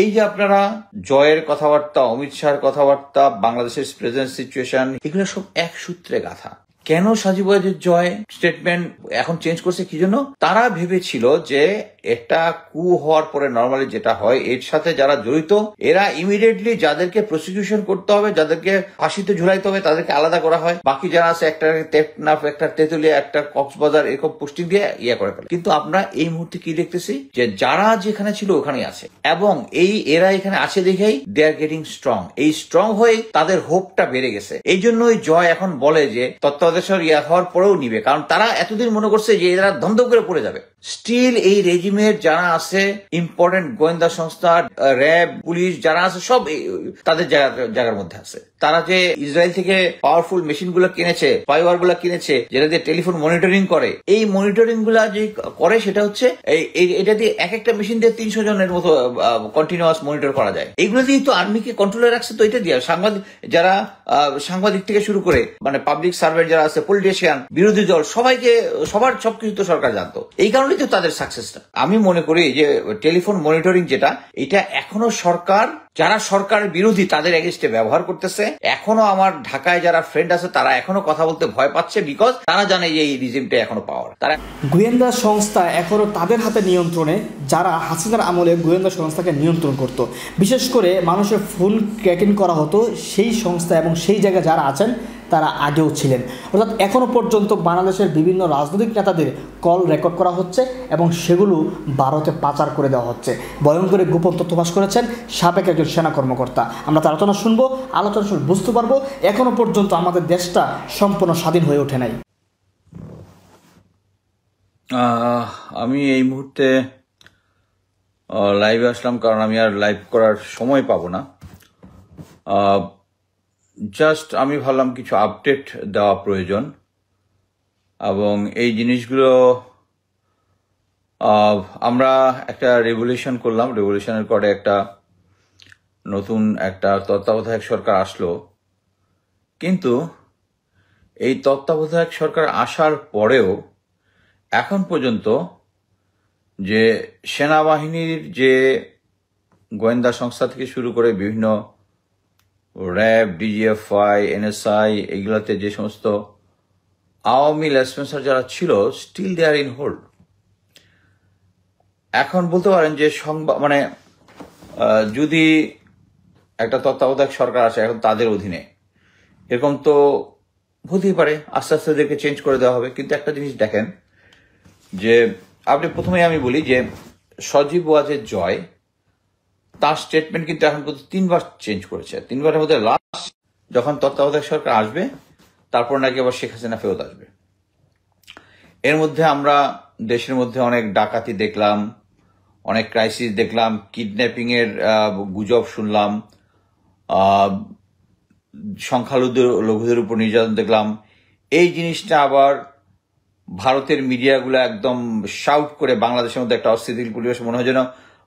এই যে আপনারা জয়ের কথাবার্তা অমিত শাহের কথাবার্তা বাংলাদেশের প্রেজেন্ট সিচুয়েশন এগুলো সব এক সূত্রে গাথা কেন সাজিব জয় স্টেটমেন্ট এখন চেঞ্জ করছে কি জন্য তারা ভেবেছিল যে এটা কু হওয়ার পরে নর্মালি যেটা হয় এর সাথে যারা জড়িত এরা ইমিডিয়েটলি যাদেরকে প্রসিকিউশন করতে হবে যাদেরকে ফাঁসিতে ঝুলাইতে হবে তাদেরকে আলাদা করা হয় বাকি যারা আছে একটা টেপনাফ একটা তেতুলিয়া একটা কক্সবাজার এরকম পুষ্টি দিয়ে ইয়ে করে ফেলে কিন্তু আমরা এই মুহূর্তে কি দেখতেছি যে যারা যেখানে ছিল ওখানে আছে এবং এই এরা এখানে আছে দেখেই দে আর গেটিং স্ট্রং এই স্ট্রং হয়ে তাদের হোপটা বেড়ে গেছে এই জন্যই জয় এখন বলে যে তত্ত্বাদেশের ইয়া হওয়ার পরেও নিবে কারণ তারা এতদিন মনে করছে যে এরা ধন্দ করে পড়ে যাবে স্টিল এই রেজিম নিম্নের যারা আছে ইম্পর্টেন্ট গোয়েন্দা সংস্থা র্যাব পুলিশ যারা আছে সব তাদের জায়গার মধ্যে আছে তারা যে ইসরায়েল থেকে পাওয়ারফুল মেশিন গুলো কিনেছে ফাইবার গুলা কিনেছে যেটা দিয়ে টেলিফোন মনিটরিং করে এই মনিটরিং গুলা যে করে সেটা হচ্ছে এটা দিয়ে এক একটা মেশিন দিয়ে তিনশো জনের মতো কন্টিনিউয়াস মনিটর করা যায় এইগুলো দিয়ে তো আর্মিকে কন্ট্রোলে রাখছে তো এটা দিয়ে সাংবাদিক যারা সাংবাদিক থেকে শুরু করে মানে পাবলিক সার্ভেন্ট যারা আছে পলিটিশিয়ান বিরোধী দল সবাইকে সবার সবকিছু তো সরকার জানতো এই কারণেই তো তাদের সাকসেসটা আমি মনে করি যে টেলিফোন মনিটরিং যেটা এটা এখনো সরকার যারা সরকার বিরোধী তাদের এগেনস্টে ব্যবহার করতেছে এখনো আমার ঢাকায় যারা ফ্রেন্ড আছে তারা এখনো কথা বলতে ভয় পাচ্ছে বিকজ তারা জানে যে এই রিজিমটা এখনো পাওয়ার তারা গোয়েন্দা সংস্থা এখনো তাদের হাতে নিয়ন্ত্রণে যারা হাসিনার আমলে গোয়েন্দা সংস্থাকে নিয়ন্ত্রণ করত বিশেষ করে মানুষের ফুল ক্যাকিং করা হতো সেই সংস্থা এবং সেই জায়গায় যারা আছেন তারা আগেও ছিলেন অর্থাৎ এখনও পর্যন্ত বাংলাদেশের বিভিন্ন রাজনৈতিক নেতাদের কল রেকর্ড করা হচ্ছে এবং সেগুলো ভারতে পাচার করে দেওয়া হচ্ছে ভয়ঙ্করে গোপন তথ্য ফাঁস করেছেন সাবেক একজন সেনা কর্মকর্তা আমরা তার আলোচনা শুনবো আলোচনা শুনে বুঝতে পারবো এখনও পর্যন্ত আমাদের দেশটা সম্পূর্ণ স্বাধীন হয়ে ওঠে নাই আমি এই মুহূর্তে লাইভে আসলাম কারণ আমি আর লাইভ করার সময় পাবো না জাস্ট আমি ভাবলাম কিছু আপডেট দেওয়া প্রয়োজন এবং এই জিনিসগুলো আমরা একটা রেভলিউশন করলাম রেভলিউশনের পরে একটা নতুন একটা তত্ত্বাবধায়ক সরকার আসলো কিন্তু এই তত্ত্বাবধায়ক সরকার আসার পরেও এখন পর্যন্ত যে সেনাবাহিনীর যে গোয়েন্দা সংস্থা থেকে শুরু করে বিভিন্ন র্যাব ডিজিএফআই এনএসআই এগুলাতে যে সমস্ত আওয়ামী লেসপেন্সার যারা ছিল still they are in hold এখন বলতে পারেন যে সংবাদ মানে যদি একটা তত্ত্বাবধায়ক সরকার আছে এখন তাদের অধীনে এরকম তো হতেই পারে আস্তে আস্তে এদেরকে চেঞ্জ করে দেওয়া হবে কিন্তু একটা জিনিস দেখেন যে আপনি প্রথমে আমি বলি যে সজীব ওয়াজের জয় তার স্টেটমেন্ট কিন্তু এখন পর্যন্ত তিনবার চেঞ্জ করেছে তিনবারের মধ্যে লাস্ট যখন তত্ত্বাবধায়ক সরকার আসবে তারপর নাকি আবার শেখ হাসিনা ফেরত আসবে এর মধ্যে আমরা দেশের মধ্যে অনেক ডাকাতি দেখলাম অনেক ক্রাইসিস দেখলাম কিডন্যাপিংয়ের গুজব শুনলাম সংখ্যালঘু লঘুদের উপর নির্যাতন দেখলাম এই জিনিসটা আবার ভারতের মিডিয়াগুলো একদম শাউট করে বাংলাদেশের মধ্যে একটা অস্থিতিশীল পরিবেশ মনে হয় যেন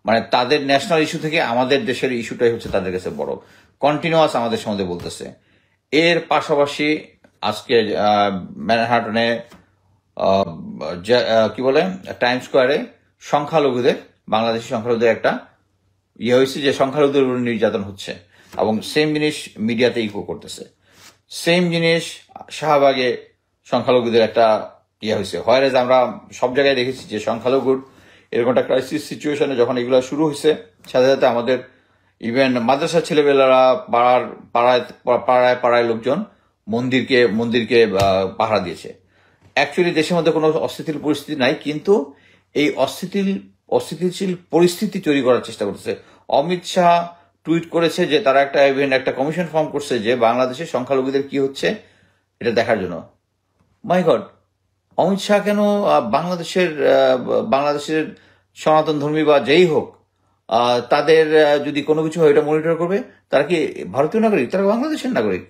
মানে তাদের ন্যাশনাল ইস্যু থেকে আমাদের দেশের ইস্যুটাই হচ্ছে তাদের কাছে বড় কন্টিনিউয়াস আমাদের সম্বন্ধে বলতেছে এর পাশাপাশি আজকে ম্যানহাটনে কি বলে টাইম স্কোয়ারে সংখ্যালঘুদের বাংলাদেশি সংখ্যালঘুদের একটা ইয়ে হয়েছে যে সংখ্যালঘুদের উপর নির্যাতন হচ্ছে এবং সেম জিনিস মিডিয়াতে ইকো করতেছে সেম জিনিস শাহবাগে সংখ্যালঘুদের একটা ইয়ে হয়েছে হোয়ারেজ আমরা সব জায়গায় দেখেছি যে সংখ্যালঘুর এরকম একটা ক্রাইসিস সিচুয়েশনে যখন এগুলো শুরু হয়েছে সাথে সাথে আমাদের ইভেন মাদ্রাসার ছেলেবেলারা পাড়ার পাড়ায় পাড়ায় পাড়ায় লোকজন মন্দিরকে মন্দিরকে পাহারা দিয়েছে অ্যাকচুয়ালি দেশের মধ্যে কোনো অস্থিতিশীল পরিস্থিতি নাই কিন্তু এই অস্থিতিশীল অস্থিতিশীল পরিস্থিতি তৈরি করার চেষ্টা করতেছে অমিত শাহ টুইট করেছে যে তারা একটা ইভেন একটা কমিশন ফর্ম করছে যে বাংলাদেশের সংখ্যালঘুদের কি হচ্ছে এটা দেখার জন্য মাই গড অমিত শাহ কেন বাংলাদেশের বাংলাদেশের সনাতন ধর্মী বা যেই হোক তাদের যদি কোনো কিছু হয় এটা মনিটর করবে তারা কি ভারতীয় নাগরিক তারা বাংলাদেশের নাগরিক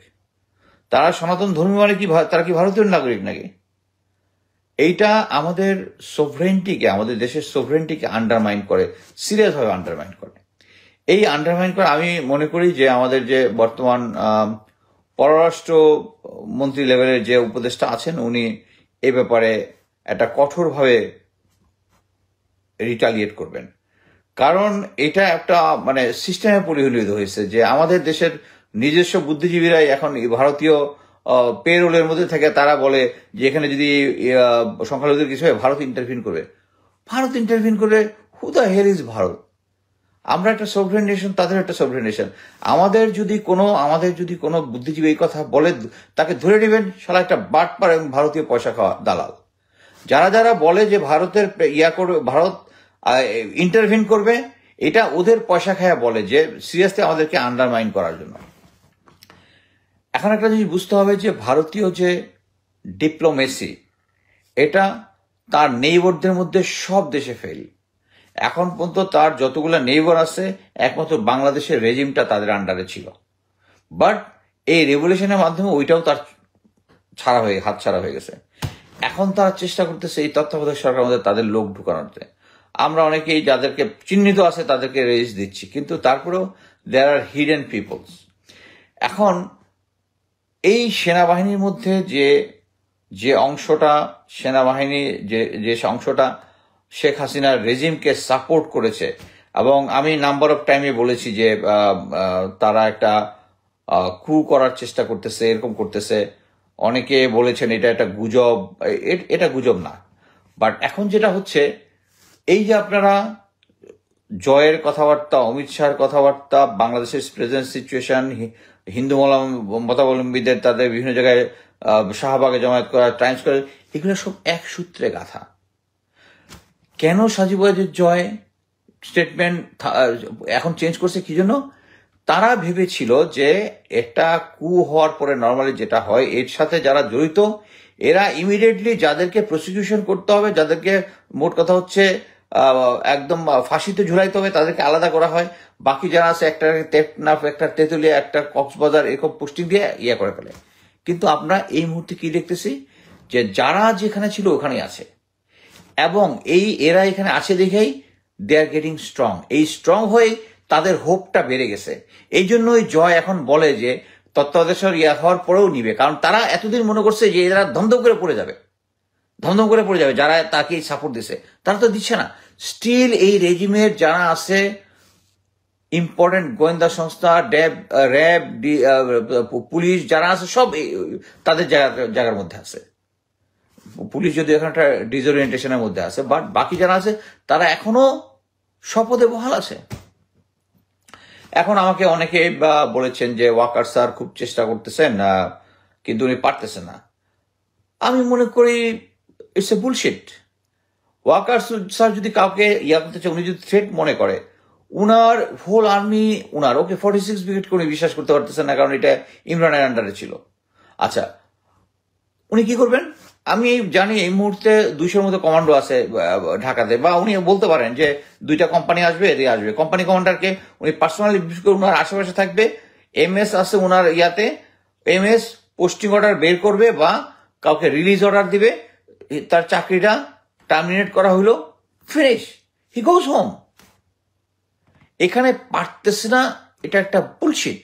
তারা সনাতন ধর্মী মানে কি তারা কি ভারতীয় নাগরিক নাকি এইটা আমাদের সোভরেনটিকে আমাদের দেশের সোভরেনটিকে আন্ডারমাইন করে সিরিয়াসভাবে আন্ডারমাইন করে এই আন্ডারমাইন করে আমি মনে করি যে আমাদের যে বর্তমান পররাষ্ট্র মন্ত্রী লেভেলের যে উপদেষ্টা আছেন উনি এ ব্যাপারে একটা কঠোরভাবে রিটালিয়েট করবেন কারণ এটা একটা মানে সিস্টেমে পরিহলিত হয়েছে যে আমাদের দেশের নিজস্ব বুদ্ধিজীবীরাই এখন ভারতীয় পেরোলের মধ্যে থেকে তারা বলে যে এখানে যদি সংখ্যালঘুদের কিছু হয় ভারত ইন্টারভিন করবে ভারত ইন্টারভিন করে who the hell is Bharat আমরা একটা সভরেন নেশন তাদের একটা সভরেন নেশন আমাদের যদি কোনো আমাদের যদি কোনো বুদ্ধিজীবী এই কথা বলে তাকে ধরে নেবেন সারা একটা বাট পার এবং ভারতীয় পয়সা খাওয়া দালাল যারা যারা বলে যে ভারতের ইয়া করবে ভারত ইন্টারভিন করবে এটা ওদের পয়সা খায়া বলে যে সিরিয়াসলি আমাদেরকে আন্ডারমাইন করার জন্য এখন একটা জিনিস বুঝতে হবে যে ভারতীয় যে ডিপ্লোমেসি এটা তার নেইবরদের মধ্যে সব দেশে ফেল এখন পর্যন্ত তার যতগুলো নেইবর আছে একমাত্র বাংলাদেশের রেজিমটা তাদের আন্ডারে ছিল বাট এই রেভুলেশনের মাধ্যমে ওইটাও তার ছাড়া হয়ে হাত ছাড়া হয়ে গেছে এখন তারা চেষ্টা করতেছে এই তত্ত্বাবধায়ক সরকার মধ্যে তাদের লোক ঢুকানোতে আমরা অনেকেই যাদেরকে চিহ্নিত আছে তাদেরকে রেজ দিচ্ছি কিন্তু তারপরেও দেয়ার আর হিডেন পিপলস এখন এই সেনাবাহিনীর মধ্যে যে যে অংশটা সেনাবাহিনী যে যে অংশটা শেখ হাসিনার রেজিমকে সাপোর্ট করেছে এবং আমি নাম্বার অফ টাইমে বলেছি যে তারা একটা কু করার চেষ্টা করতেছে এরকম করতেছে অনেকে বলেছেন এটা একটা গুজব এটা গুজব না বাট এখন যেটা হচ্ছে এই যে আপনারা জয়ের কথাবার্তা অমিত শাহর কথাবার্তা বাংলাদেশের প্রেজেন্ট সিচুয়েশন হিন্দু মতাবলম্বীদের তাদের বিভিন্ন জায়গায় শাহবাগে জমায়েত করা টাইমস করা এগুলো সব এক সূত্রে গাথা কেন সাজিবাজের জয় স্টেটমেন্ট এখন চেঞ্জ করছে কি জন্য তারা ভেবেছিল যে এটা কু হওয়ার পরে নর্মালি যেটা হয় এর সাথে যারা জড়িত এরা ইমিডিয়েটলি যাদেরকে প্রসিকিউশন করতে হবে যাদেরকে মোট কথা হচ্ছে একদম ফাঁসিতে ঝুলাইতে হবে তাদেরকে আলাদা করা হয় বাকি যারা আছে একটা টেপনাফ একটা তেঁতুলিয়া একটা কক্সবাজার এরকম পোস্টিং দিয়ে ইয়ে করে ফেলে কিন্তু আমরা এই মুহূর্তে কি দেখতেছি যে যারা যেখানে ছিল ওখানে আছে এবং এই এরা এখানে আছে দেখেই দে আর গেটিং স্ট্রং এই স্ট্রং হয়ে তাদের হোপটা বেড়ে গেছে এই জন্যই জয় এখন বলে যে তত্ত্বাদেশর ইয়া হওয়ার পরেও নিবে কারণ তারা এতদিন মনে করছে যে এরা ধন্দম করে পড়ে যাবে ধন্ধ করে পড়ে যাবে যারা তাকে সাপোর্ট দিছে তারা তো দিচ্ছে না স্টিল এই রেজিমের যারা আছে ইম্পর্টেন্ট গোয়েন্দা সংস্থা ড্যাব র্যাব পুলিশ যারা আছে সব তাদের জায়গার মধ্যে আছে পুলিশ যদি এখন একটা ডিজোরিয়েন্টেশনের মধ্যে আছে বাট বাকি যারা আছে তারা এখনো শপথে বহাল আছে এখন আমাকে অনেকে বলেছেন যে ওয়াকার স্যার খুব চেষ্টা করতেছেন কিন্তু উনি পারতেছেন না আমি মনে করি it's a bullshit Waker sir যদি কাউকে ইয়া করতে চায় উনি যদি থ্রেট মনে করে উনার হোল আর্মি উনার ওকে ফর্টি সিক্স উইকেট করে বিশ্বাস করতে পারতেছেন না কারণ এটা ইমরানের আন্ডারে ছিল আচ্ছা উনি কি করবেন আমি জানি এই মুহূর্তে দুইশোর মতো কমান্ডো আছে ঢাকাতে বা উনি বলতে পারেন যে দুইটা কোম্পানি আসবে এদিকে আসবে কোম্পানি কমান্ডারকে উনি পার্সোনালি উনার আশেপাশে থাকবে এম এস আছে ওনার ইয়াতে এম এস পোস্টিং অর্ডার বের করবে বা কাউকে রিলিজ অর্ডার দিবে তার চাকরিটা টার্মিনেট করা হলো ফ্রেশ হি গোজ হোম এখানে পারতেছে না এটা একটা বুলশিট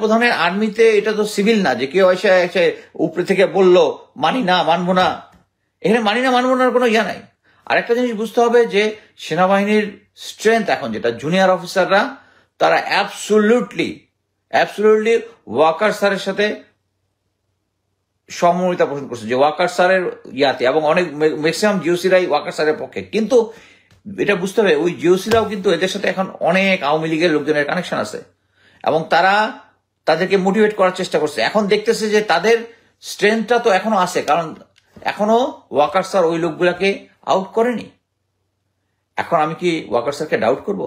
প্রধানের আর্মিতে এটা তো সিভিল না যে কেউ এসে এসে উপরে থেকে বলল মানি না মানবো না এখানে মানি না মানবো না কোনো ইয়া নাই একটা জিনিস বুঝতে হবে যে সেনাবাহিনীর স্ট্রেংথ এখন যেটা জুনিয়র অফিসাররা তারা অ্যাবসুলুটলি অ্যাবসুলুটলি ওয়াকার স্যারের সাথে সমন্বিতা পোষণ করছে যে ওয়াকার স্যারের ইয়াতে এবং অনেক ম্যাক্সিমাম জিওসিরাই ওয়াকার স্যারের পক্ষে কিন্তু এটা বুঝতে হবে ওই জিওসিরাও কিন্তু এদের সাথে এখন অনেক আওয়ামী লীগের লোকজনের কানেকশন আছে এবং তারা তাদেরকে মোটিভেট করার চেষ্টা করছে এখন দেখতেছে যে তাদের স্ট্রেংথটা তো এখনো আছে কারণ এখনো ওয়াকার স্যার ওই লোকগুলাকে আউট করেনি এখন আমি কি ওয়াকার স্যারকে ডাউট করব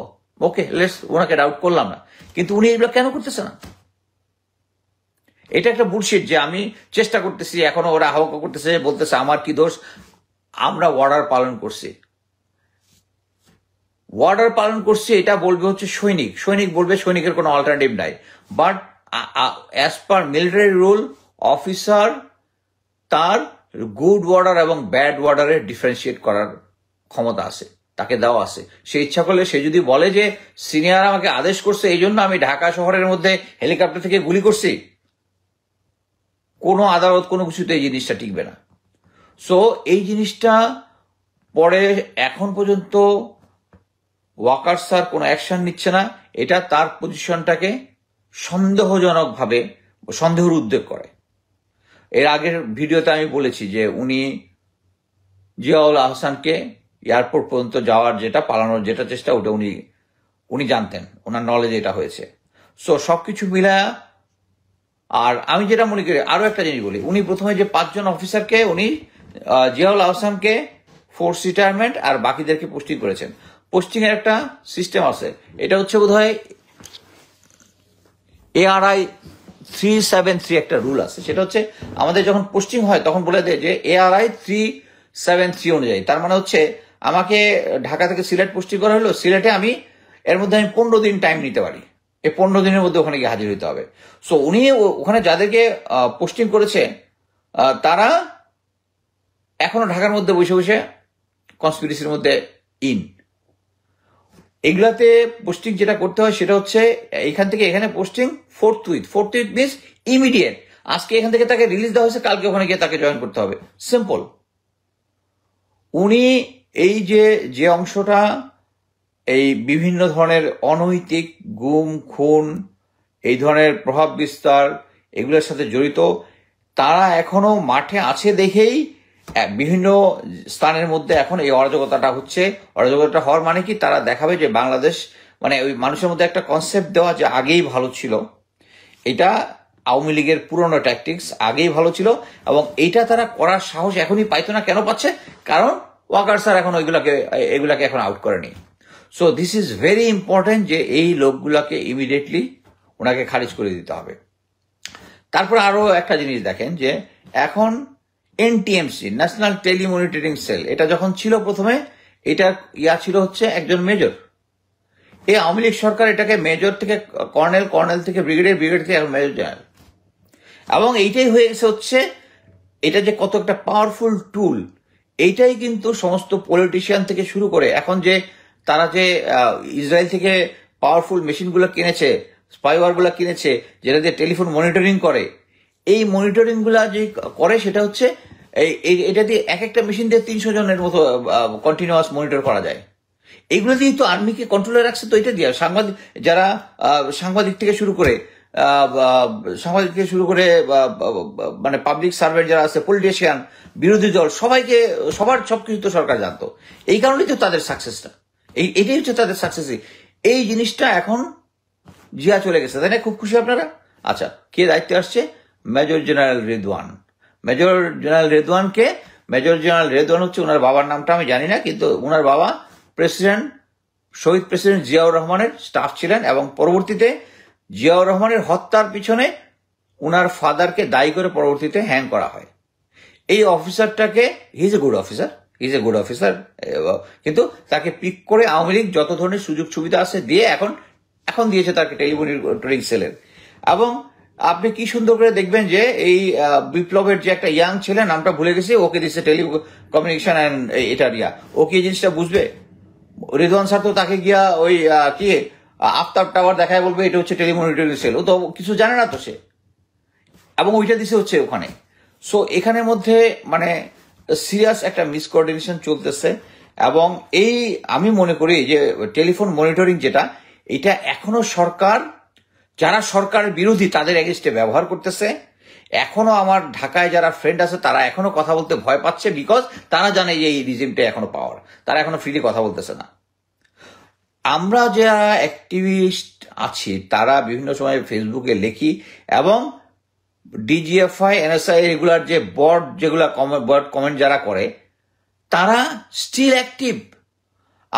ওকে লেটস ওনাকে ডাউট করলাম না কিন্তু উনি এগুলো কেন করতেছে না এটা একটা বুডশিট যে আমি চেষ্টা করতেছি এখনো ওরা হাওকা করতেছে বলতেছে আমার কি দোষ আমরা অর্ডার পালন করছি অর্ডার পালন করছি এটা বলবে হচ্ছে সৈনিক সৈনিক বলবে সৈনিকের কোনো অল্টারনেটিভ নাই but as per military rule officer তার গুড ওয়ার্ডার এবং ব্যাড ওয়ার্ডারে ডিফারেন্সিয়েট করার ক্ষমতা আছে তাকে দেওয়া আছে সে ইচ্ছা করলে সে যদি বলে যে সিনিয়র আমাকে আদেশ করছে এই জন্য আমি ঢাকা শহরের মধ্যে হেলিকপ্টার থেকে গুলি করছি কোনো আদালত কোনো কিছুতে এই জিনিসটা টিকবে না সো এই জিনিসটা পরে এখন পর্যন্ত ওয়াকার স্যার কোনো অ্যাকশন নিচ্ছে না এটা তার পজিশনটাকে সন্দেহজনকভাবে সন্দেহর উদ্বেগ করে এর আগের ভিডিওতে আমি বলেছি যে উনি জিয়াউল আহসানকে এয়ারপোর্ট পর্যন্ত যাওয়ার যেটা পালানোর যেটা চেষ্টা ওটা উনি উনি জানতেন ওনার নলেজ এটা হয়েছে সো সব কিছু মিলায়া আর আমি যেটা মনে করি আরো একটা জিনিস বলি উনি প্রথমে যে পাঁচজন অফিসারকে উনি জিয়াউল আহসানকে ফোর্স রিটায়ারমেন্ট আর বাকিদেরকে পোস্টিং করেছেন পোস্টিং এর একটা সিস্টেম আছে এটা হচ্ছে বোধ হয় এআরআই থ্রি সেভেন থ্রি একটা রুল আছে সেটা হচ্ছে আমাদের যখন পোস্টিং হয় তখন বলে দেয় যে এআরআই থ্রি সেভেন থ্রি অনুযায়ী তার মানে হচ্ছে আমাকে ঢাকা থেকে সিলেট পোস্টিং করা হলো সিলেটে আমি এর মধ্যে আমি পনেরো দিন টাইম নিতে পারি এই পনেরো দিনের মধ্যে ওখানে গিয়ে হাজির হইতে হবে সো উনি ওখানে যাদেরকে পোস্টিং করেছে তারা এখনো ঢাকার মধ্যে বসে বসে কনস্পিরেসির মধ্যে ইন এগুলাতে পোস্টিং যেটা করতে হয় সেটা হচ্ছে এখান থেকে এখানে posting forthwith forthwith means immediate আজকে এখান থেকে তাকে রিলিজ দেওয়া হয়েছে কালকে ওখানে গিয়ে তাকে জয়েন করতে হবে সিম্পল উনি এই যে যে অংশটা এই বিভিন্ন ধরনের অনৈতিক গুম খুন এই ধরনের প্রভাব বিস্তার এগুলোর সাথে জড়িত তারা এখনো মাঠে আছে দেখেই বিভিন্ন স্থানের মধ্যে এখন এই অরাজকতাটা হচ্ছে অরাজকতাটা হওয়ার মানে কি তারা দেখাবে যে বাংলাদেশ মানে ওই মানুষের মধ্যে একটা কনসেপ্ট দেওয়া যে আগেই ভালো ছিল এটা আওয়ামী লীগের পুরনো ট্যাকটিক্স আগেই ভালো ছিল এবং এইটা তারা করার সাহস এখনই পাইতো না কেন পাচ্ছে কারণ ওয়াকার স্যার এখন ওইগুলাকে এগুলাকে এখন আউট করেনি so this is very important যে এই লোকগুলাকে ইমিডিয়েটলি ওনাকে খারিজ করে দিতে হবে তারপর আরও একটা জিনিস দেখেন যে এখন এনটিএমসি ন্যাশনাল টেলিমনিটরিং সেল এটা যখন ছিল প্রথমে এটা ইয়া ছিল হচ্ছে একজন মেজর এই আওয়ামী লীগ সরকার এটাকে মেজর থেকে কর্নেল কর্নেল থেকে ব্রিগেডিয়ার ব্রিগেড থেকে মেজর জেনারেল এবং এইটাই হয়ে গেছে হচ্ছে এটা যে কত একটা পাওয়ারফুল টুল এইটাই কিন্তু সমস্ত পলিটিশিয়ান থেকে শুরু করে এখন যে তারা যে ইসরায়েল থেকে পাওয়ারফুল মেশিনগুলো কিনেছে স্পাইওয়ারগুলো কিনেছে যেটা দিয়ে টেলিফোন মনিটরিং করে এই মনিটরিংগুলো যে করে সেটা হচ্ছে এই এটা দিয়ে এক একটা মেশিন দিয়ে তিনশো জনের মতো কন্টিনিউয়াস মনিটর করা যায় এইগুলো দিয়ে তো আর্মিকে কন্ট্রোলে রাখছে তো এটা দিয়ে সাংবাদিক যারা সাংবাদিক থেকে শুরু করে সাংবাদিক থেকে শুরু করে মানে পাবলিক সার্ভেন্ট যারা আছে পলিটিশিয়ান বিরোধী দল সবাইকে সবার সবকিছু তো সরকার জানতো এই কারণেই তো তাদের সাকসেসটা এই এটাই হচ্ছে তাদের সাকসেস এই জিনিসটা এখন জিয়া চলে গেছে তাই না খুব খুশি আপনারা আচ্ছা কে দায়িত্বে আসছে major general Redwan major general রেদওয়ানকে মেজর জেনারেল রেদওয়ান হচ্ছে ওনার বাবার নামটা আমি জানি না কিন্তু ওনার বাবা প্রেসিডেন্ট শহীদ প্রেসিডেন্ট জিয়াউর রহমানের স্টাফ ছিলেন এবং পরবর্তীতে জিয়াউর রহমানের হত্যার পিছনে ওনার ফাদারকে দায়ী করে পরবর্তীতে হ্যাং করা হয় এই অফিসারটাকে he is a good officer is a good officer কিন্তু তাকে পিক করে আওয়ামী লীগ যত ধরনের সুযোগ সুবিধা আছে দিয়ে এখন এখন দিয়েছে তাকে টেলিমনিটরিং সেলের এবং আপনি কি সুন্দর করে দেখবেন যে এই বিপ্লবের যে একটা ইয়াং ছেলে নামটা ভুলে গেছে ওকে দিচ্ছে টেলি কমিউনিকেশন অ্যান্ড এটার ইয়া ও কি জিনিসটা বুঝবে রেদওয়ান স্যার তো তাকে গিয়া ওই কি আফতাব টাওয়ার দেখায় বলবে এটা হচ্ছে টেলিমনিটরিং সেল ও তো কিছু জানে না তো সে এবং ওইটা দিছে হচ্ছে ওখানে সো এখানের মধ্যে মানে সিরিয়াস একটা মিসকোঅর্ডিনেশন চলতেছে এবং এই আমি মনে করি যে টেলিফোন মনিটরিং যেটা এটা এখনো সরকার যারা সরকার বিরোধী তাদের এগেনস্টে ব্যবহার করতেছে এখনো আমার ঢাকায় যারা ফ্রেন্ড আছে তারা এখনো কথা বলতে ভয় পাচ্ছে বিকজ তারা জানে যে এই রিজিমটা এখনো পাওয়ার তারা এখনো ফ্রিলি কথা বলতেছে না আমরা যারা অ্যাক্টিভিস্ট আছি তারা বিভিন্ন সময় ফেসবুকে লেখি এবং ডিজিএফআই এনএসআই এগুলার যে বর্ড যেগুলা বর্ড কমেন্ট যারা করে তারা স্টিল অ্যাক্টিভ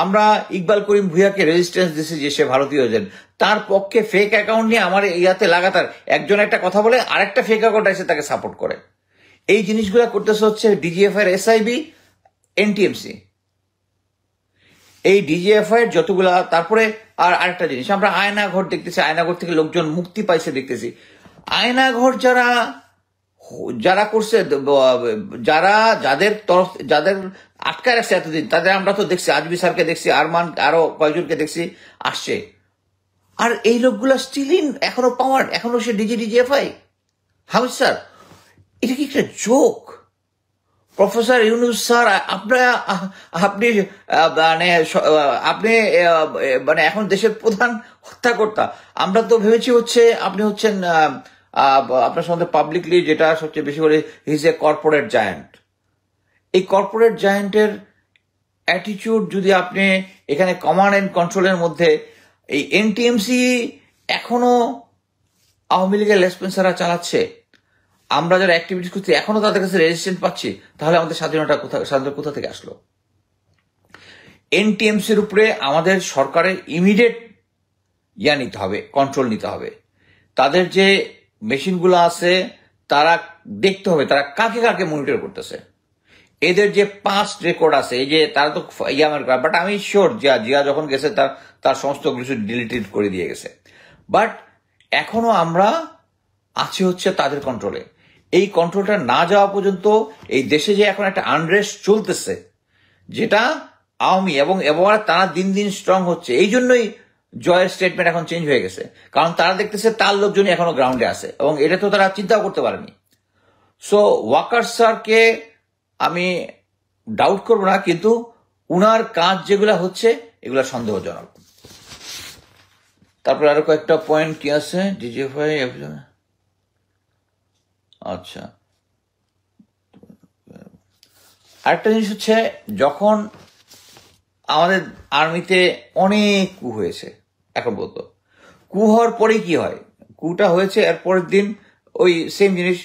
আমরা ইকবাল করিম ভুইয়াকে রেজিস্ট্যান্স দিছি যে সে ভারতীয় হয়েছেন তার পক্ষে ফেক অ্যাকাউন্ট নিয়ে আমার ইয়াতে লাগাতার একজন একটা কথা বলে আরেকটা ফেক অ্যাকাউন্ট এসে তাকে সাপোর্ট করে এই জিনিসগুলো করতেছে হচ্ছে ডিজিএফআই এর এসআইবি এনটিএমসি এই ডিজিএফআই এর যতগুলা তারপরে আর আরেকটা জিনিস আমরা আয়না ঘর দেখতেছি ঘর থেকে লোকজন মুক্তি পাইছে দেখতেছি আয়নাঘর যারা যারা করছে যারা যাদের তরফ যাদের আটকায় রাখছে এতদিন তাদের আমরা তো দেখছি আজবি স্যারকে দেখছি আরমান আরো কয়েকজনকে দেখছি আসছে আর এই লোকগুলা স্টিল ইন এখনো পাওয়ার এখনো সে ডিজি ডিজিএফআই হামিদ স্যার এটা কি একটা জোক প্রফেসর ইউনুস স্যার আপনার আপনি মানে আপনি মানে এখন দেশের প্রধান হত্যাকর্তা আমরা তো ভেবেছি হচ্ছে আপনি হচ্ছেন আপনার সঙ্গে পাবলিকলি যেটা সবচেয়ে বেশি করে হিজ এ কর্পোরেট জায়ান্ট এই কর্পোরেট জায়ান্টের অ্যাটিচিউড যদি আপনি এখানে কমান্ড অ্যান্ড কন্ট্রোলের মধ্যে এই এনটিএমসি এখনো আওয়ামী লীগের লেসপেন্সাররা চালাচ্ছে আমরা যারা অ্যাক্টিভিটিস করছি এখনো তাদের কাছে রেজিস্ট্রেন্ট পাচ্ছি তাহলে আমাদের স্বাধীনতা কোথা স্বাধীনতা কোথা থেকে আসলো এনটিএমসির উপরে আমাদের সরকারের ইমিডিয়েট ইয়া নিতে হবে কন্ট্রোল নিতে হবে তাদের যে মেশিনগুলো আছে তারা দেখতে হবে তারা কাকে কাকে মনিটর করতেছে এদের যে পাস্ট রেকর্ড আছে এই যে তারা তো ইয়ামের বাট আমি শিওর জিয়া জিয়া যখন গেছে তার তার সমস্ত কিছু ডিলিটেড করে দিয়ে গেছে বাট এখনো আমরা আছি হচ্ছে তাদের কন্ট্রোলে এই কন্ট্রোলটা না যাওয়া পর্যন্ত এই দেশে যে এখন একটা আনরেস্ট চলতেছে যেটা আওয়ামী এবং এবার তারা দিন দিন স্ট্রং হচ্ছে এই জন্যই জয়ের স্টেটমেন্ট এখন চেঞ্জ হয়ে গেছে কারণ তারা দেখতেছে তার লোকজনই এখনো গ্রাউন্ডে আছে এবং এটা তো তারা চিন্তাও করতে পারেনি সো ওয়াকার স্যারকে আমি ডাউট করব না কিন্তু উনার কাজ যেগুলো হচ্ছে এগুলো সন্দেহজনক তারপরে আরো কয়েকটা পয়েন্ট কি আছে ডিজিএফআই আচ্ছা আরেকটা জিনিস হচ্ছে যখন আমাদের আর্মিতে অনেক হয়েছে এখন বলতো কু হওয়ার পরে কি হয় কুটা হয়েছে এর পরের দিন ওই সেম জিনিস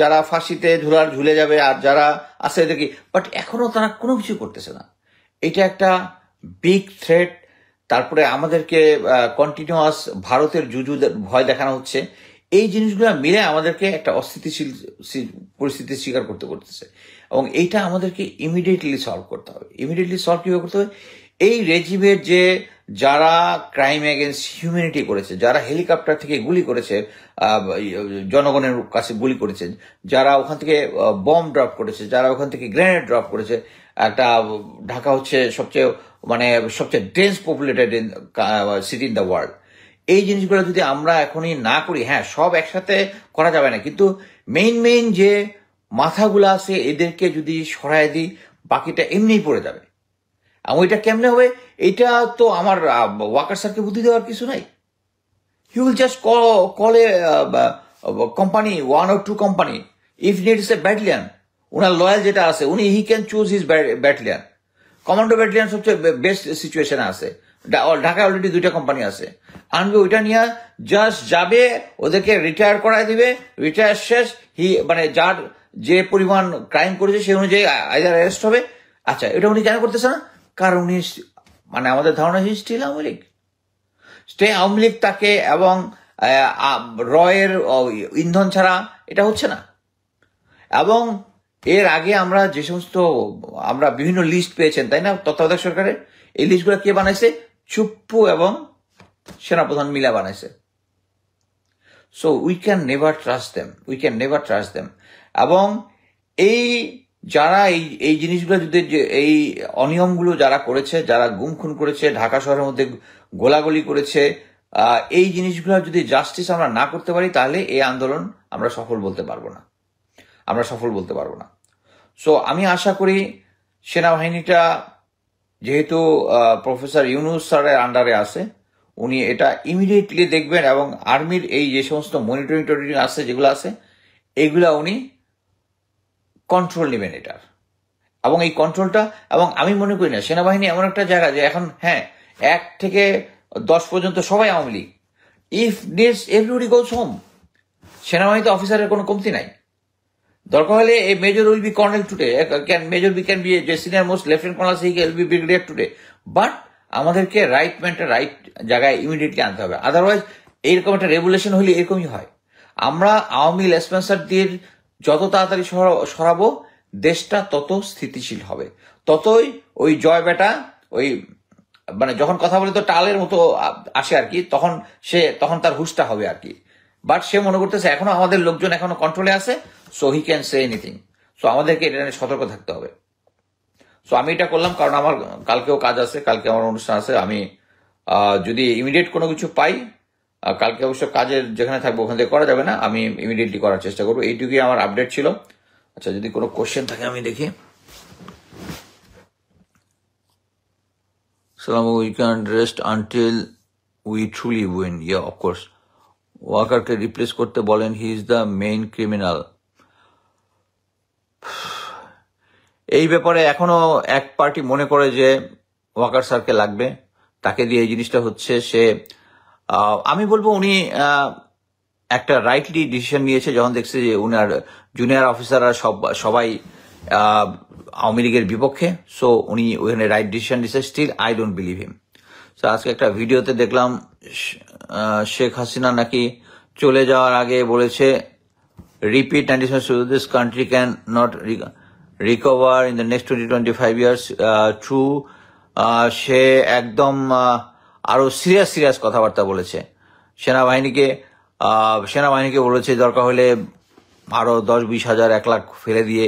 যারা ফাঁসিতে ঝুলার ঝুলে যাবে আর যারা আসে দেখি বাট এখনও তারা কোনো কিছু করতেছে না এটা একটা বিগ থ্রেট তারপরে আমাদেরকে কন্টিনিউয়াস ভারতের জুজু ভয় দেখানো হচ্ছে এই জিনিসগুলো মিলে আমাদেরকে একটা অস্থিতিশীল পরিস্থিতির শিকার করতে করতেছে এবং এইটা আমাদেরকে ইমিডিয়েটলি সলভ করতে হবে ইমিডিয়েটলি সলভ কীভাবে করতে হবে এই রেজিমের যে যারা ক্রাইম এগেনস্ট হিউম্যানিটি করেছে যারা হেলিকপ্টার থেকে গুলি করেছে জনগণের কাছে গুলি করেছে যারা ওখান থেকে বম ড্রপ করেছে যারা ওখান থেকে গ্রেনেড ড্রপ করেছে একটা ঢাকা হচ্ছে সবচেয়ে মানে সবচেয়ে dense populated city in the world এই জিনিসগুলো যদি আমরা এখনই না করি হ্যাঁ সব একসাথে করা যাবে না কিন্তু মেইন মেইন যে মাথাগুলো আছে এদেরকে যদি সরায় দিই বাকিটা এমনিই পড়ে যাবে এবং ওইটা কেমনে হবে এইটা তো আমার ওয়াকার স্যারকে বুদ্ধি দেওয়ার কিছু নাই he will just call call a company one or two company if need is a battalion ওনার লয়াল যেটা আছে উনি he can choose his battalion commando battalion সবচেয়ে বেস্ট সিচুয়েশনে আছে ঢাকায় অলরেডি দুইটা কোম্পানি আছে আনবে ওইটা নিয়ে জাস্ট যাবে ওদেরকে রিটায়ার করায় দিবে রিটায়ার শেষ হি মানে যার যে পরিমাণ ক্রাইম করেছে সেই অনুযায়ী আইদার অ্যারেস্ট হবে আচ্ছা এটা উনি কেন করতেছে না কার উনি মানে আমাদের ধারণা he still Awami League stay Awami League তাকে এবং রয়ের ইন্ধন ছাড়া এটা হচ্ছে না এবং এর আগে আমরা যে সমস্ত আমরা বিভিন্ন লিস্ট পেয়েছেন তাই না তত্ত্বাবধায়ক সরকারের এই লিস্টগুলো কে বানাইছে চুপ্পু এবং সেনাপ্রধান মিলা বানাইছে so we can never trust them we can never trust them এবং এই যারা এই এই জিনিসগুলো যদি এই অনিয়মগুলো যারা করেছে যারা গুম খুন করেছে ঢাকা শহরের মধ্যে গোলাগুলি করেছে এই জিনিসগুলো যদি জাস্টিস আমরা না করতে পারি তাহলে এই আন্দোলন আমরা সফল বলতে পারবো না আমরা সফল বলতে পারবো না সো আমি আশা করি সেনাবাহিনীটা যেহেতু প্রফেসর ইউনুস স্যারের আন্ডারে আছে উনি এটা ইমিডিয়েটলি দেখবেন এবং আর্মির এই যে সমস্ত মনিটরিং টনিটরিং আছে যেগুলো আছে এগুলা উনি কন্ট্রোল নেবেন এটার এবং এই কন্ট্রোলটা এবং আমি মনে করি না সেনাবাহিনী এমন একটা জায়গা যে এখন হ্যাঁ এক থেকে দশ পর্যন্ত সবাই Awami League if this everybody goes home সেনাবাহিনীতে অফিসারের কোনো কমতি নাই দরকার হলে এই major will be colonel today can major be can be যে সিনিয়র মোস্ট লেফটেন্ট কর্নেল সেই will be brigadier today but আমাদেরকে রাইট ম্যানটা রাইট জায়গায় ইমিডিয়েটলি আনতে হবে আদারওয়াইজ এইরকম একটা রেগুলেশন হলে এরকমই হয় আমরা আওয়ামী লেসপেন্সারদের যত তাড়াতাড়ি সরাবো দেশটা তত স্থিতিশীল হবে ততই ওই জয় বেটা ওই মানে যখন কথা বলে তো টালের মতো আসে আর কি তখন সে তখন তার হুশটা হবে আর কি বাট সে মনে করতেছে এখনো আমাদের লোকজন এখনো কন্ট্রোলে আছে so he can say anything so আমাদেরকে এটা নিয়ে সতর্ক থাকতে হবে সো আমি এটা করলাম কারণ আমার কালকেও কাজ আছে কালকে আমার অনুষ্ঠান আছে আমি যদি ইমিডিয়েট কোনো কিছু পাই কালকে অবশ্য কাজের যেখানে থাকবো ওখান থেকে করা যাবে না আমি ইমিডিয়েটলি করার চেষ্টা করবো এইটুকুই আমার আপডেট ছিল আচ্ছা যদি কোনো কোয়েশ্চেন থাকে আমি দেখি সালাম we can rest until we truly win yeah of course ওয়াকারকে রিপ্লেস করতে বলেন he is the main criminal এই ব্যাপারে এখনো এক পার্টি মনে করে যে ওয়াকার স্যারকে লাগবে তাকে দিয়ে এই জিনিসটা হচ্ছে সে আমি বলবো উনি একটা রাইটলি ডিসিশন নিয়েছে যখন দেখছে যে উনার জুনিয়র অফিসাররা সব সবাই আওয়ামী লীগের বিপক্ষে সো উনি ওখানে রাইট ডিসিশন নিয়েছে still I don't believe him so আজকে একটা ভিডিওতে দেখলাম শেখ হাসিনা নাকি চলে যাওয়ার আগে বলেছে repeat and this country can not recover in the next twenty twenty five years true সে একদম আরও সিরিয়াস সিরিয়াস কথাবার্তা বলেছে সেনাবাহিনীকে সেনাবাহিনীকে বলেছে দরকার হলে আরও দশ বিশ হাজার এক লাখ ফেলে দিয়ে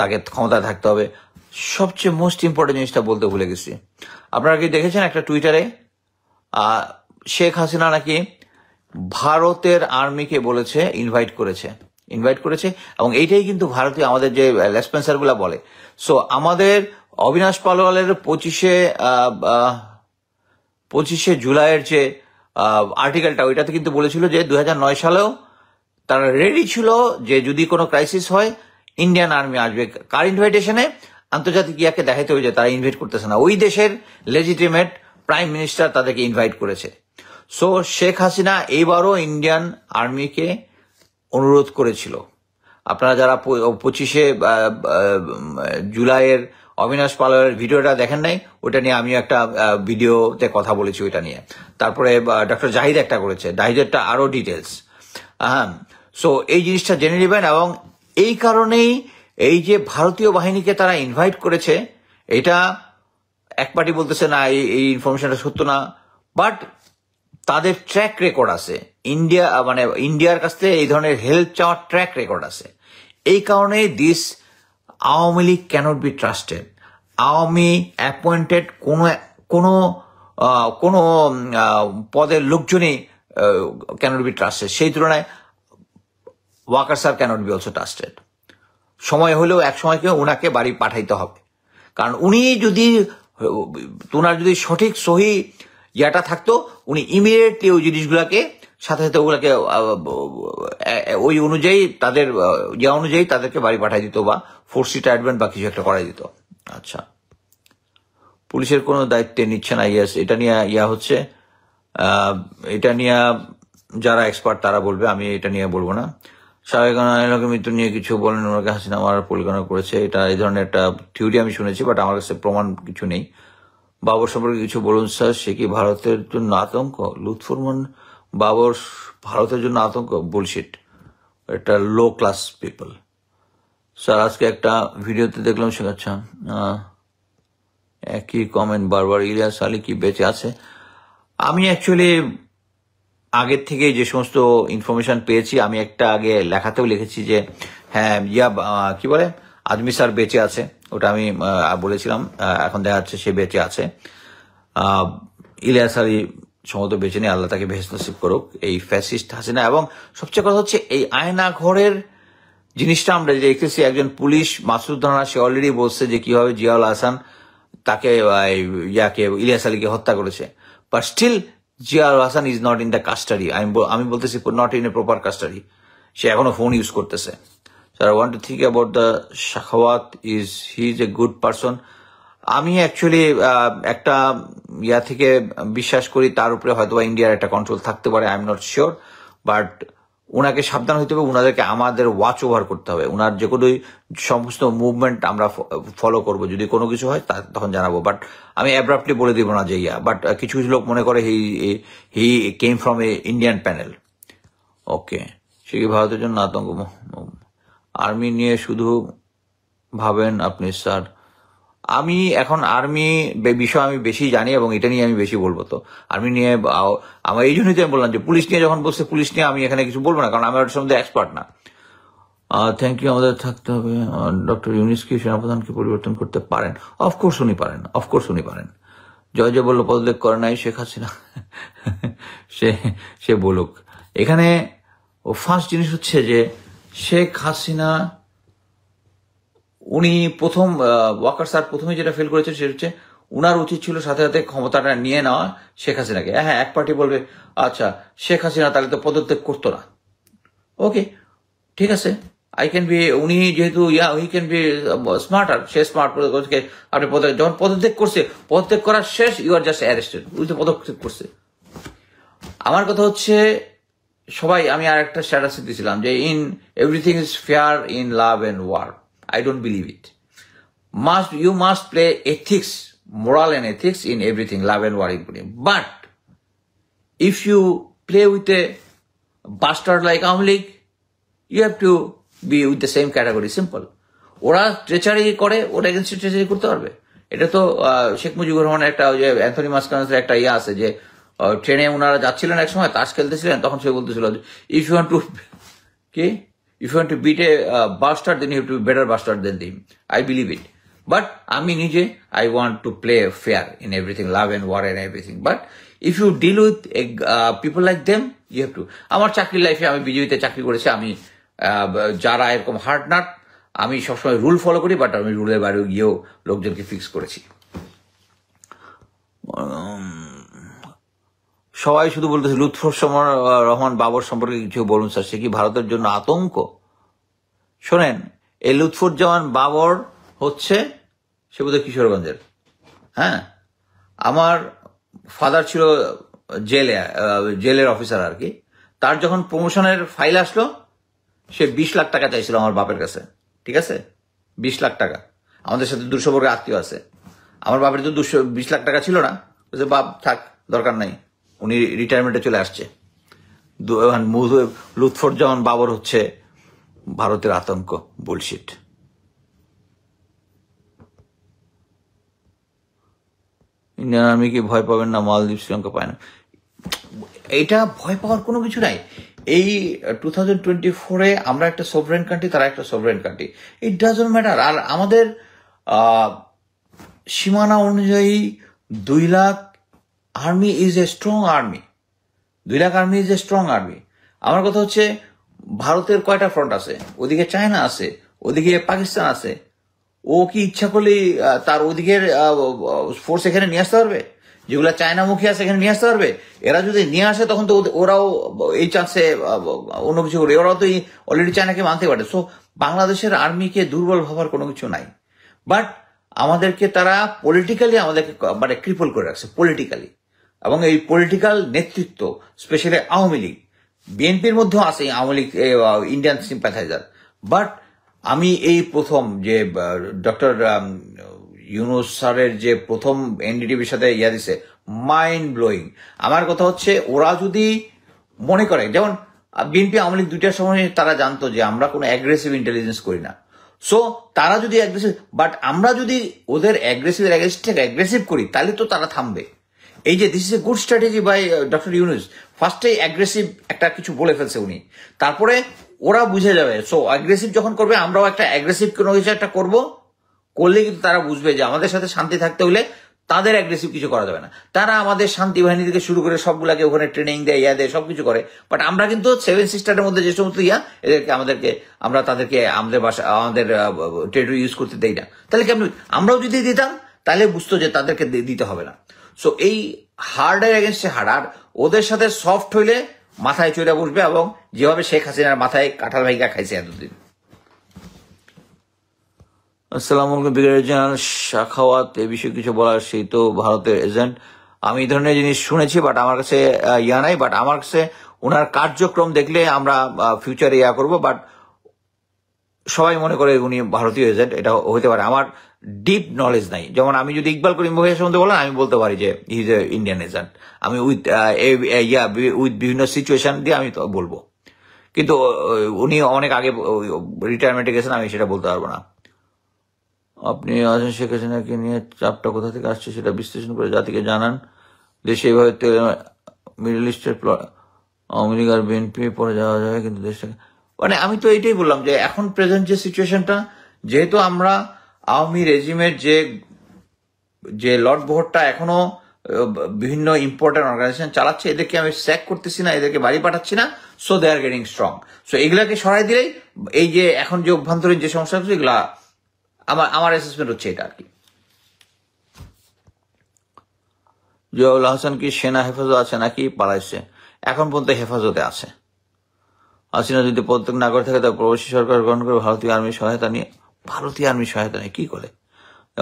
তাকে ক্ষমতায় থাকতে হবে সবচেয়ে মোস্ট ইম্পর্টেন্ট জিনিসটা বলতে ভুলে গেছি আপনারা কি দেখেছেন একটা টুইটারে শেখ হাসিনা নাকি ভারতের আর্মিকে বলেছে ইনভাইট করেছে ইনভাইট করেছে এবং এইটাই কিন্তু ভারতীয় আমাদের যে লেসপেন্সারগুলো বলে সো আমাদের অবিনাশ পালোয়ালের পঁচিশে পঁচিশে জুলাইয়ের যে আর্টিকেলটা ওইটাতে কিন্তু বলেছিল যে দু নয় সালেও তারা রেডি ছিল যে যদি কোনো ক্রাইসিস হয় ইন্ডিয়ান আর্মি আসবে কার ইনভাইটেশনে আন্তর্জাতিক ইয়াকে দেখাতে হবে যে তারা ইনভাইট করতেছে না ওই দেশের লেজিটিমেট প্রাইম মিনিস্টার তাদেরকে ইনভাইট করেছে সো শেখ হাসিনা এইবারও ইন্ডিয়ান আর্মিকে অনুরোধ করেছিল আপনারা যারা পঁচিশে জুলাইয়ের অবিনাশ পালের ভিডিওটা দেখেন নাই ওটা নিয়ে আমিও একটা ভিডিওতে কথা বলেছি ওইটা নিয়ে তারপরে ডক্টর জাহিদ একটা করেছে জাহিদেরটা আরও ডিটেলস হ্যাঁ সো এই জিনিসটা জেনে নেবেন এবং এই কারণেই এই যে ভারতীয় বাহিনীকে তারা ইনভাইট করেছে এটা এক পার্টি বলতেছে না এই ইনফরমেশনটা সত্য না বাট তাদের ট্র্যাক রেকর্ড আছে ইন্ডিয়া মানে ইন্ডিয়ার কাছ থেকে এই ধরনের হেল্প চাওয়ার ট্র্যাক রেকর্ড আছে এই কারণে this Awami League can't be trusted Awami appointed কোনো কোনো কোনো পদের লোকজনই ক্যানট বি ট্রাস্টেড সেই তুলনায় Waker sir can't be also trusted সময় হলেও এক সময়কে ওনাকে বাড়ি পাঠাইতে হবে কারণ উনি যদি তোনার যদি সঠিক সহি ইয়াটা থাকতো উনি ইমিডিয়েটলি ওই জিনিসগুলাকে সাথে সাথে ওগুলাকে ওই অনুযায়ী তাদের ইয়া অনুযায়ী তাদেরকে বাড়ি পাঠাই দিত বা ফোর্স রিটায়ারমেন্ট বা কিছু একটা করাই দিত আচ্ছা পুলিশের কোনো দায়িত্বে নিচ্ছে না ইয়েস এটা নিয়ে ইয়া হচ্ছে এটা নিয়ে যারা এক্সপার্ট তারা বলবে আমি এটা নিয়ে বলবো না সাবেকানের মৃত্যু নিয়ে কিছু বলেন ওনাকে হাসিনা আমার পরিকল্পনা করেছে এটা এই ধরনের একটা থিওরি আমি শুনেছি বাট আমার কাছে প্রমাণ কিছু নেই বাবর সম্পর্কে কিছু বলুন স্যার সে কি ভারতের জন্য আতঙ্ক লুৎফুরমান বাবর ভারতের জন্য আতঙ্ক বুলশিট এটা লো ক্লাস পিপল স্যার আজকে একটা ভিডিওতে দেখলাম শেখাচ্ছা একই কমেন্ট বারবার ইলিয়াস আলী কি বেঁচে আছে আমি অ্যাকচুয়ালি আগের থেকে যে সমস্ত ইনফরমেশন পেয়েছি আমি একটা আগে লেখাতেও লিখেছি যে হ্যাঁ ইয়া কি বলে আজমি স্যার বেঁচে আছে ওটা আমি বলেছিলাম এখন দেখা যাচ্ছে সে বেঁচে আছে ইলিয়াস আলী সম্ভবত বেঁচে নিয়ে আল্লাহ তাকে বেহেস নসিব করুক এই ফ্যাসিস্ট না এবং সবচেয়ে কথা হচ্ছে এই আয়না ঘরের জিনিসটা আমরা দেখতেছি একজন পুলিশ মাসুদ রানা সে অলরেডি বলছে যে কিভাবে জিয়াউল হাসান তাকে ইয়াকে ইলিয়াস আলীকে হত্যা করেছে বাট স্টিল জিয়ার Hasan is not in the custody আমি আমি বলতেছি not in a proper custody সে এখনো ফোন ইউজ করতেছে sir want to think about the Shakhawat is he is a good person আমি অ্যাকচুয়ালি একটা ইয়া থেকে বিশ্বাস করি তার উপরে হয়তো ইন্ডিয়ার একটা কন্ট্রোল থাকতে পারে I am not sure but ওনাকে সাবধান হইতে হবে ওনাদেরকে আমাদের ওয়াচ ওভার করতে হবে ওনার যে কোনো সমস্ত মুভমেন্ট আমরা ফলো করব যদি কোনো কিছু হয় তা তখন জানাবো বাট আমি অ্যাব্রাপ্টলি বলে দিব না যে ইয়া বাট কিছু কিছু লোক মনে করে he he came from a Indian panel okay সে কি ভারতের জন্য আতঙ্ক আর্মি নিয়ে শুধু ভাবেন আপনি স্যার আমি এখন আর্মি বিষয় আমি বেশি জানি এবং এটা নিয়ে আমি বেশি বলবো তো আর্মি নিয়ে আমার এই জন্যই তো আমি বললাম যে পুলিশ নিয়ে যখন বলছে পুলিশ নিয়ে আমি এখানে কিছু বলবো না কারণ আমি ওটার সম্বন্ধে এক্সপার্ট না থ্যাংক ইউ আমাদের থাকতে হবে ডক্টর ইউনিসকে সেনাপ্রধানকে পরিবর্তন করতে পারেন অফকোর্স উনি পারেন অফকোর্স উনি পারেন জয় জয় বললো পদত্যাগ করে নাই শেখ হাসিনা সে সে বলুক এখানে ফার্স্ট জিনিস হচ্ছে যে শেখ হাসিনা উনি প্রথম ওয়াকার স্যার প্রথমে যেটা ফেল করেছেন সেটা হচ্ছে উনার উচিত ছিল সাথে সাথে ক্ষমতাটা নিয়ে নেওয়া শেখ হাসিনাকে হ্যাঁ, হ্যাঁ এক পার্টি বলবে আচ্ছা শেখ হাসিনা তাহলে তো পদত্যাগ করতো না ওকে ঠিক আছে আই ক্যান বি উনি যেহেতু yeah we can be smart আর সে স্মার্ট আপনি যখন পদত্যাগ করছে পদত্যাগ করার শেষ ইউ আর জাস্ট অ্যারেস্টেড উনি তো পদত্যাগ করছে আমার কথা হচ্ছে সবাই আমি আর একটা স্ট্যাটাস দিয়েছিলাম যে in everything is fair in love and work I don't believe it. Must you must play ethics, moral and ethics in everything, love and war including. But if you play with a bastard like Amlik, you have to be with the same category, simple. ওরা ট্রেচারি করে ওরা against ট্রেচারি করতে পারবে এটা তো শেখ মুজিবুর রহমানের একটা যে অ্যান্থনি মাসকানের একটা ইয়ে আছে যে ট্রেনে ওনারা যাচ্ছিলেন এক সময় তাস খেলতেছিলেন তখন সে বলতেছিল ইফ ইউ ওয়ান্ট টু কি if you to beat a buster then you to better buster then them I believe it but আমি নিজে I want to play fair in everything love and war and everything but if you deal with people like them you have to আমার চাকরির লাইফে আমি বিজেপিতে চাকরি করেছি আমি যারা এরকম হার্ড নাট আমি সবসময় রুল ফলো করি বাট আমি রুলের বাইরে গিয়েও লোকজনকে ফিক্স করেছি সবাই শুধু বলতেছে লুৎফর রহমান বাবর সম্পর্কে কিছু বলুন স্যার সে কি ভারতের জন্য আতঙ্ক শোনেন এই লুৎফুজ্জামান বাবর হচ্ছে সে বোধহয় কিশোরগঞ্জের হ্যাঁ আমার ফাদার ছিল জেলে জেলের অফিসার আর কি তার যখন প্রমোশনের ফাইল আসলো সে বিশ লাখ টাকা চাইছিল আমার বাপের কাছে ঠিক আছে বিশ লাখ টাকা আমাদের সাথে দুশো বর্গের আত্মীয় আছে আমার বাপের তো দুশো বিশ লাখ টাকা ছিল না বাপ থাক দরকার নাই উনি রিটায়ারমেন্টে চলে আসছে লুৎফর লুৎফরজামান বাবর হচ্ছে ভারতের আতঙ্ক বুলশিট ইন্ডিয়ান আর্মি কি ভয় পাবেন না মালদ্বীপ শ্রীলঙ্কা পায় না এটা ভয় পাওয়ার কোনো কিছু নাই এই টু থাউজেন্ড টোয়েন্টি ফোরে আমরা একটা সভরেন কান্ট্রি তারা একটা sovereign country it doesn't matter আর আমাদের সীমানা অনুযায়ী দুই lakh army is a strong army দুই lakh army is a strong army আমার কথা হচ্ছে ভারতের কয়টা ফ্রন্ট আছে ওদিকে চায়না আছে ওদিকে পাকিস্তান আছে ও কি ইচ্ছা করলে তার ওদিকের ফোর্স এখানে নিয়ে আসতে পারবে যেগুলো মুখী আছে এখানে নিয়ে আসতে পারবে এরা যদি নিয়ে আসে তখন তো ওরাও এই চান্সে অন্য কিছু করে ওরাও তো অলরেডি চায়নাকে মানতে পারে সো বাংলাদেশের আর্মিকে দুর্বল ভাবার কোনো কিছু নাই বাট আমাদেরকে তারা পলিটিক্যালি আমাদেরকে মানে ক্রিপল করে রাখছে পলিটিক্যালি এবং এই পলিটিক্যাল নেতৃত্ব স্পেশালি আওয়ামী লীগ বিএনপির মধ্যেও আছে Awami League Indian sympathizer but আমি এই প্রথম যে ডক্টর ইউনুস স্যারের যে প্রথম এনডিটিভির সাথে ইয়া দিছে মাইন্ড ব্লোয়িং আমার কথা হচ্ছে ওরা যদি মনে করে যেমন বিএনপি আওয়ামী লীগ দুইটার সময় তারা জানতো যে আমরা কোনো অ্যাগ্রেসিভ ইন্টেলিজেন্স করি না সো তারা যদি অ্যাগ্রেসিভ বাট আমরা যদি ওদের অ্যাগ্রেসিভ অ্যাগেস্টে অ্যাগ্রেসিভ করি তাহলে তো তারা থামবে এই যে this is a good strategy by doctor Yunus ফার্স্টে অ্যাগ্রেসিভ একটা কিছু বলে ফেলছে উনি তারপরে ওরা বুঝে যাবে সো অ্যাগ্রেসিভ যখন করবে আমরাও একটা অ্যাগ্রেসিভ কোনো কিছু একটা করবো করলে কিন্তু তারা বুঝবে যে আমাদের সাথে শান্তি থাকতে হলে তাদের অ্যাগ্রেসিভ কিছু করা যাবে না তারা আমাদের শান্তি বাহিনী থেকে শুরু করে সবগুলাকে ওখানে ট্রেনিং দেয় ইয়া দেয় সবকিছু করে বাট আমরা কিন্তু সেভেন সিস্টারের মধ্যে যে সমস্ত ইয়া এদেরকে আমাদেরকে আমরা তাদেরকে আমাদের বাসা আমাদের টেরিটরি ইউজ করতে দেই না তাহলে কেমন আমরাও যদি দিতাম তাহলে বুঝতো যে তাদেরকে দিতে হবে না সো এই হার্ডের এগেনস্টে হার্ড ওদের সাথে সফট হইলে মাথায় চড়ে বসবে এবং যেভাবে শেখ হাসিনার মাথায় কাঁঠাল ভাইকা খাইছে এতদিন আসসালামু আলাইকুম ব্রিগেডিয়ার জেনারেল শাখাওয়াত এ বিষয়ে কিছু বলার সেই তো ভারতের এজেন্ট আমি এই ধরনের জিনিস শুনেছি বাট আমার কাছে ইয়া নাই বাট আমার কাছে ওনার কার্যক্রম দেখলে আমরা ফিউচারে ইয়া করব বাট সবাই মনে করে উনি ভারতীয় এজেন্ট এটা হতে পারে আমার ডিপ নলেজ নাই যেমন আমি যদি ইকবাল করিম ভাইয়ের সম্বন্ধে বলেন আমি বলতে পারি যে ইজ এ ইন্ডিয়ান এজেন্ট আমি উইথ ইয়া উইথ বিভিন্ন সিচুয়েশন দিয়ে আমি বলবো কিন্তু উনি অনেক আগে রিটায়ারমেন্টে গেছেন আমি সেটা বলতে পারবো না আপনি আছেন শেখ হাসিনাকে নিয়ে চাপটা কোথা থেকে আসছে সেটা বিশ্লেষণ করে জাতিকে জানান দেশে এভাবে মিডল ইস্টের আওয়ামী লীগ আর বিএনপি পরে যাওয়া যাবে কিন্তু দেশটাকে মানে আমি তো এইটাই বললাম যে এখন প্রেজেন্ট যে সিচুয়েশনটা যেহেতু আমরা আওয়ামী রেজিমের যে যে লর্ড ভোটটা এখনো বিভিন্ন ইম্পর্টেন্ট অর্গানাইজেশন চালাচ্ছে এদেরকে আমি স্যাক করতেছি না এদেরকে বাড়ি পাঠাচ্ছি না so they are getting strong so এগুলাকে সরাই দিলেই এই যে এখন যে অভ্যন্তরীণ যে সমস্যা হচ্ছে এগুলা আমার আমার অ্যাসেসমেন্ট হচ্ছে এটা আর কি জিয়াউল হাসান কি সেনা হেফাজত আছে নাকি পালাইছে এখন পর্যন্ত হেফাজতে আছে হাসিনা যদি পদত্যাগ না করে থাকে তবে প্রবাসী সরকার গ্রহণ করে ভারতীয় আর্মির সহায়তা নিয়ে ভারতীয় আর্মি সহায়তা নেই কি করে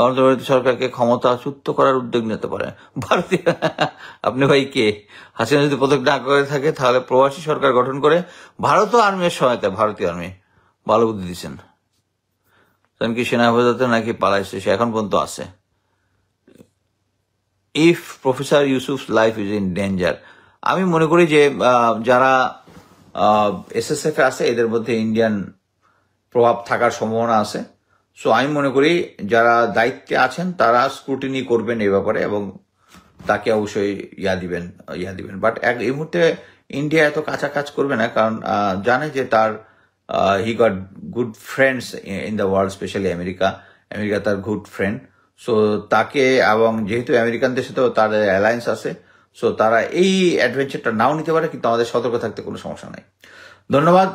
অন্ধ্রপ্রদেশ সরকারকে ক্ষমতা ক্ষমতাচ্যুত করার উদ্যোগ নিতে পারে ভারতীয় আপনি ভাই কে হাসিনা যদি পদক না করে থাকে তাহলে প্রবাসী সরকার গঠন করে ভারত আর্মির সহায়তা ভারতীয় আর্মি ভালো বুদ্ধি দিচ্ছেন কি সেনা হেফাজতে নাকি পালাইছে সে এখন পর্যন্ত আছে if professor Yusuf life is in danger আমি মনে করি যে যারা এসএসএফ আছে এদের মধ্যে ইন্ডিয়ান প্রভাব থাকার সম্ভাবনা আছে সো আমি মনে করি যারা দায়িত্বে আছেন তারা স্ক্রুটিনি করবেন এ ব্যাপারে এবং তাকে অবশ্যই ইয়া দিবেন ইয়া দিবেন বাট এক এই মুহূর্তে ইন্ডিয়া এত কাঁচা কাজ করবে না কারণ জানে যে তার he got good friends in the world specially America America তার গুড ফ্রেন্ড সো তাকে এবং যেহেতু আমেরিকানদের সাথেও তার অ্যালায়েন্স আছে সো তারা এই অ্যাডভেঞ্চারটা নাও নিতে পারে কিন্তু আমাদের সতর্ক থাকতে কোনো সমস্যা নাই ধন্যবাদ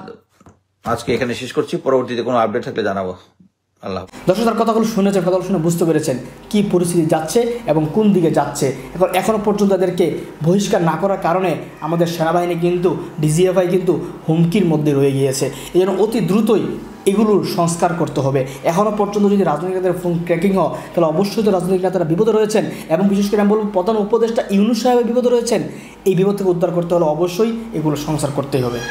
আজকে এখানে শেষ করছি পরবর্তীতে কোনো আপডেট থাকলে জানাবো আল্লাহ দর্শক তার কথাগুলো শুনেছেন কথাগুলো শুনে বুঝতে পেরেছেন কি পরিস্থিতি যাচ্ছে এবং কোন দিকে যাচ্ছে এখন এখনও পর্যন্ত তাদেরকে বহিষ্কার না করার কারণে আমাদের সেনাবাহিনী কিন্তু ডিজিএফআই কিন্তু হুমকির মধ্যে রয়ে গিয়েছে এই জন্য অতি দ্রুতই এগুলোর সংস্কার করতে হবে এখনও পর্যন্ত যদি রাজনৈতিক নেতাদের ফোন ক্র্যাকিং হয় তাহলে অবশ্যই তো রাজনৈতিক নেতারা বিপদে রয়েছেন এবং বিশেষ করে আমি বলব প্রধান উপদেষ্টা ইউনুস সাহেবের বিপদে রয়েছেন এই বিপদ থেকে উদ্ধার করতে হলে অবশ্যই এগুলো সংস্কার করতেই হবে